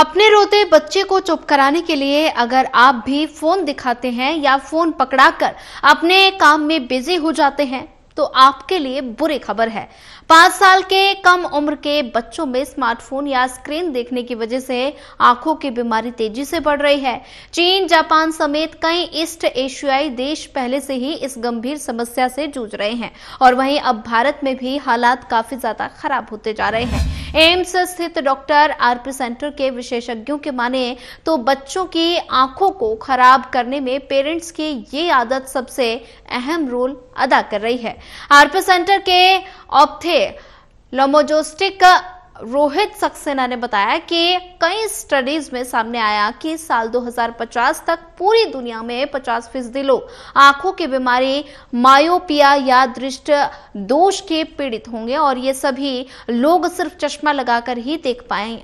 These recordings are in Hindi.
अपने रोते बच्चे को चुप कराने के लिए अगर आप भी फोन दिखाते हैं या फोन पकड़ाकर अपने काम में बिजी हो जाते हैं तो आपके लिए बुरी खबर है पांच साल के कम उम्र के बच्चों में स्मार्टफोन या स्क्रीन देखने की वजह से आंखों की बीमारी तेजी से बढ़ रही है चीन जापान समेत कई ईस्ट एशियाई देश पहले से ही इस गंभीर समस्या से जूझ रहे हैं और वहीं अब भारत में भी हालात काफी ज्यादा खराब होते जा रहे हैं एम्स स्थित डॉक्टर आरपी सेंटर के विशेषज्ञों के माने तो बच्चों की आंखों को खराब करने में पेरेंट्स की ये आदत सबसे अहम रोल अदा कर रही है आरपी सेंटर के ऑप्थे लोमोजोस्टिक रोहित सक्सेना ने बताया कि कई स्टडीज में सामने आया कि साल 2050 तक पूरी दुनिया में 50 फीसदी लोग आंखों की बीमारी मायोपिया या दृष्ट दोष के पीड़ित होंगे और ये सभी लोग सिर्फ चश्मा लगाकर ही देख पाए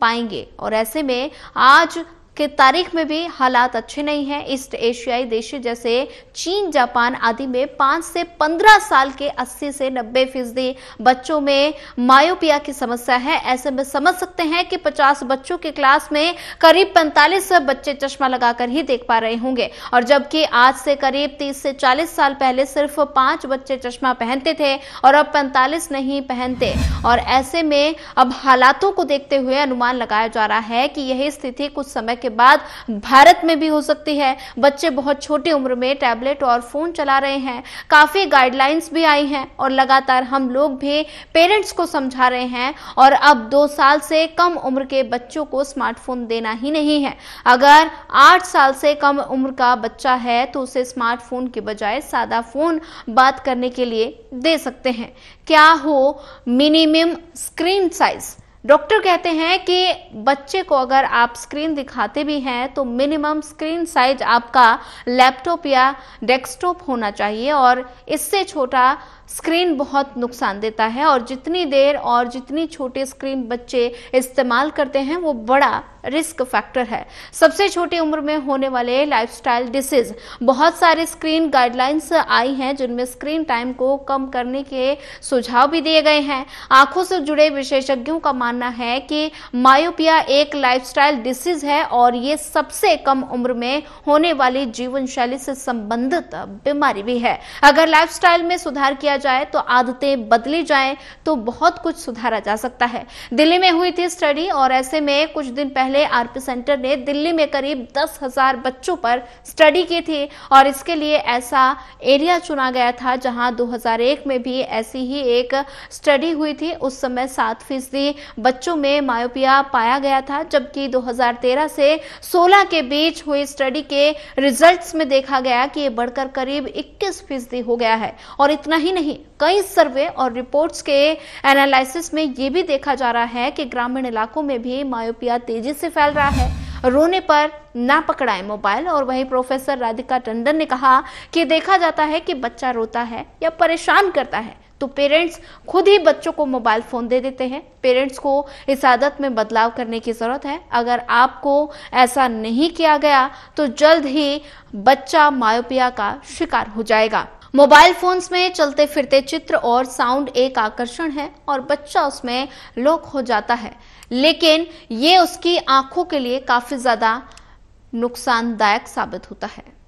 पाएंगे और ऐसे में आज कि तारीख में भी हालात अच्छे नहीं हैं ईस्ट एशियाई देश जैसे चीन जापान आदि में पांच से पंद्रह साल के अस्सी से नब्बे फीसदी बच्चों में मायोपिया की समस्या है ऐसे में समझ सकते हैं कि पचास बच्चों के क्लास में करीब पैंतालीस बच्चे चश्मा लगाकर ही देख पा रहे होंगे और जबकि आज से करीब तीस से चालीस साल पहले सिर्फ पांच बच्चे चश्मा पहनते थे और अब पैंतालीस नहीं पहनते और ऐसे में अब हालातों को देखते हुए अनुमान लगाया जा रहा है कि यही स्थिति कुछ समय के बाद भारत में भी हो सकती है बच्चे बहुत छोटी उम्र में टैबलेट और फोन चला रहे हैं काफी गाइडलाइंस भी आई हैं और लगातार हम लोग भी पेरेंट्स को समझा रहे हैं और अब दो साल से कम उम्र के बच्चों को स्मार्टफोन देना ही नहीं है अगर आठ साल से कम उम्र का बच्चा है तो उसे स्मार्टफोन के बजाय सादा फोन बात करने के लिए दे सकते हैं क्या हो मिनिमम स्क्रीन साइज़ डॉक्टर कहते हैं कि बच्चे को अगर आप स्क्रीन दिखाते भी हैं तो मिनिमम स्क्रीन साइज आपका लैपटॉप या डेस्कटॉप होना चाहिए और इससे छोटा स्क्रीन बहुत नुकसान देता है और जितनी देर और जितनी छोटी स्क्रीन बच्चे इस्तेमाल करते हैं वो बड़ा रिस्क फैक्टर है सबसे छोटी उम्र में होने वाले लाइफस्टाइल डिसीज बहुत सारे स्क्रीन गाइडलाइंस आई हैं जिनमें स्क्रीन टाइम को कम करने के सुझाव भी दिए गए हैं आंखों से जुड़े विशेषज्ञों का मानना है कि मायोपिया एक लाइफस्टाइल डिसीज है और ये सबसे कम उम्र में होने वाली जीवन शैली से संबंधित बीमारी भी है अगर लाइफस्टाइल में सुधार किया जाए तो आदतें बदली जाए तो बहुत कुछ सुधारा जा सकता है दिल्ली में हुई थी स्टडी और ऐसे में कुछ दिन पहले आरपी सेंटर ने दिल्ली में करीब दस हजार बच्चों पर स्टडी की थी और इसके लिए ऐसा एरिया चुना गया था जहां 2001 में भी ऐसी ही एक स्टडी हुई थी उस समय सात फीसदी बच्चों में मायोपिया पाया गया था जबकि 2013 से 16 के बीच हुई स्टडी के रिजल्ट्स में देखा गया कि ये बढ़कर करीब 21 फीसदी हो गया है और इतना ही नहीं नहीं कई सर्वे और रिपोर्ट्स के एनालिसिस में ये भी देखा जा रहा है कि ग्रामीण इलाकों में भी मायोपिया तेजी से फैल रहा है रोने पर ना पकड़ाए मोबाइल और वहीं प्रोफेसर राधिका टंडन ने कहा कि देखा जाता है कि बच्चा रोता है या परेशान करता है तो पेरेंट्स खुद ही बच्चों को मोबाइल फ़ोन दे देते हैं पेरेंट्स को इस आदत में बदलाव करने की ज़रूरत है अगर आपको ऐसा नहीं किया गया तो जल्द ही बच्चा मायोपिया का शिकार हो जाएगा मोबाइल फोन्स में चलते फिरते चित्र और साउंड एक आकर्षण है और बच्चा उसमें लोक हो जाता है लेकिन ये उसकी आंखों के लिए काफ़ी ज़्यादा नुकसानदायक साबित होता है